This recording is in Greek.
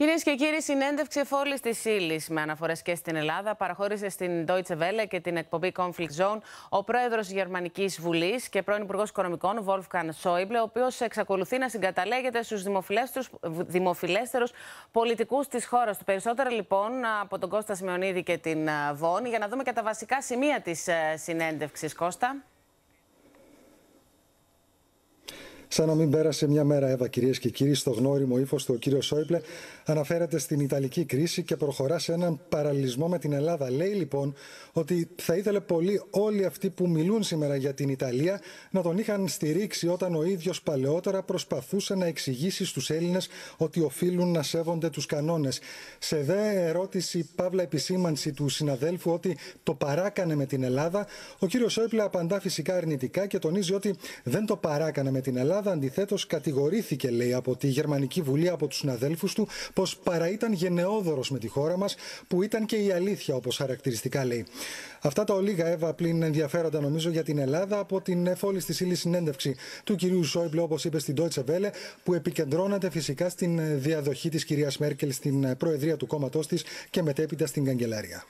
Κυρίες και κύριοι, συνέντευξη εφόλης της ύλης με αναφορές και στην Ελλάδα παραχώρησε στην Deutsche Welle και την εκπομπή Conflict Zone ο πρόεδρος της Γερμανικής Βουλής και πρώην Υπουργός Οικονομικών, Βόλφκαν Σόιμπλε, ο οποίος εξακολουθεί να συγκαταλέγεται στους δημοφιλέστερους πολιτικούς της χώρας του. Περισσότερα λοιπόν από τον Κώστα Σιμεωνίδη και την ε, Βόνη, για να δούμε και τα βασικά σημεία της ε, συνέντευξης, Κώστα. Σαν να μην πέρασε μια μέρα, Εύα, κυρίες και κύριοι, στο γνώριμο ύφος του ο κύριος Σόιπλε αναφέρεται στην Ιταλική κρίση και προχωρά σε έναν παραλυσμό με την Ελλάδα. Λέει λοιπόν ότι θα ήθελε πολύ όλοι αυτοί που μιλούν σήμερα για την Ιταλία να τον είχαν στηρίξει όταν ο ίδιος παλαιότερα προσπαθούσε να εξηγήσει στους Έλληνες ότι οφείλουν να σέβονται τους κανόνες. Σε δε ερώτηση, παύλα επισήμανση του συναδέλφου ότι το παράκανε με την Ελλάδα, ο κύριος Σόιπλε απαντά φυσικά αρνητικά και τονίζει ότι δεν το παράκανε με την Ελλάδα Ελλάδα αντιθέτως κατηγορήθηκε, λέει, από τη Γερμανική Βουλή, από τους συναδέλφους του, πως παρά ήταν γενναιόδωρος με τη χώρα μας, που ήταν και η αλήθεια, όπως χαρακτηριστικά λέει. Αυτά τα ολίγα, Εύα, πλην ενδιαφέροντα νομίζω για την Ελλάδα από την εφόλη στη ύλη συνέντευξη του κυρίου Σόιμπλε, όπως είπε στην Deutsche Welle, που επικεντρώνεται φυσικά στην διαδοχή της κυρίας Μέρκελ στην προεδρία του κόμματός της και μετέπειτα στην καγκελάρια.